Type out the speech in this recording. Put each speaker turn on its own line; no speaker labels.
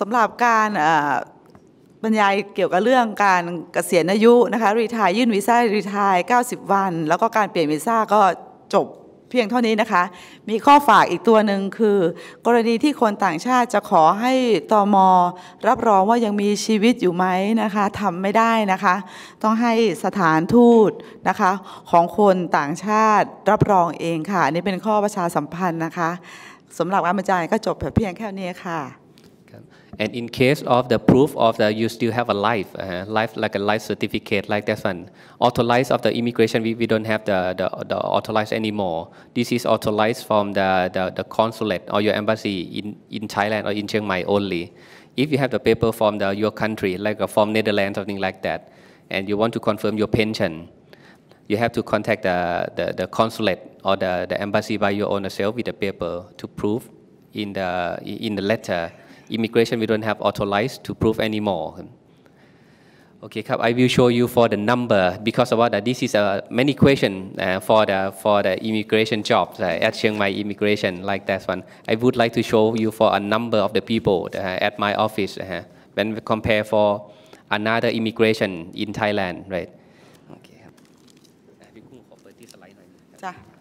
สำหรับการบรรยายเกี่ยวกับเรื่องการเกษียณอายุนะคะรีทายยื่นวีซ่ารีทาย90 วัน แล้วก็การเปลี่ยนวีซ่าก็จบเพียงเท่านี้นะคะ มีข้อฝากอีกตัวหนึ่งคือ กรณีที่คนต่างชาติจะขอให้ตอมอรับรองว่ายังมีชีวิตอยู่ไหมนะคะทำไม่ได้นะคะ ต้องให้สถานทูตนะคะ ของคนต่างชาติรับรองเองค่ะนี่เป็นข้อประชาสัมพันธ์นะคะสำหรับการบรรยายก็จบเพียงแค่นี้ค่ะ
And in case of the proof of the you still have a life, uh, life like a life certificate like that one. Authorized of the immigration, we, we don't have the, the, the authorized anymore. This is authorized from the, the, the consulate or your embassy in, in Thailand or in Chiang Mai only. If you have the paper from the, your country, like from Netherlands, something like that, and you want to confirm your pension, you have to contact the, the, the consulate or the, the embassy by your own self with the paper to prove in the, in the letter immigration, we don't have authorized to prove anymore. Okay, I will show you for the number because of that. Uh, this is a uh, many question uh, for the for the immigration jobs uh, at Chiang Mai immigration like that one. I would like to show you for a number of the people uh, at my office uh, when we compare for another immigration in Thailand, right?
Okay.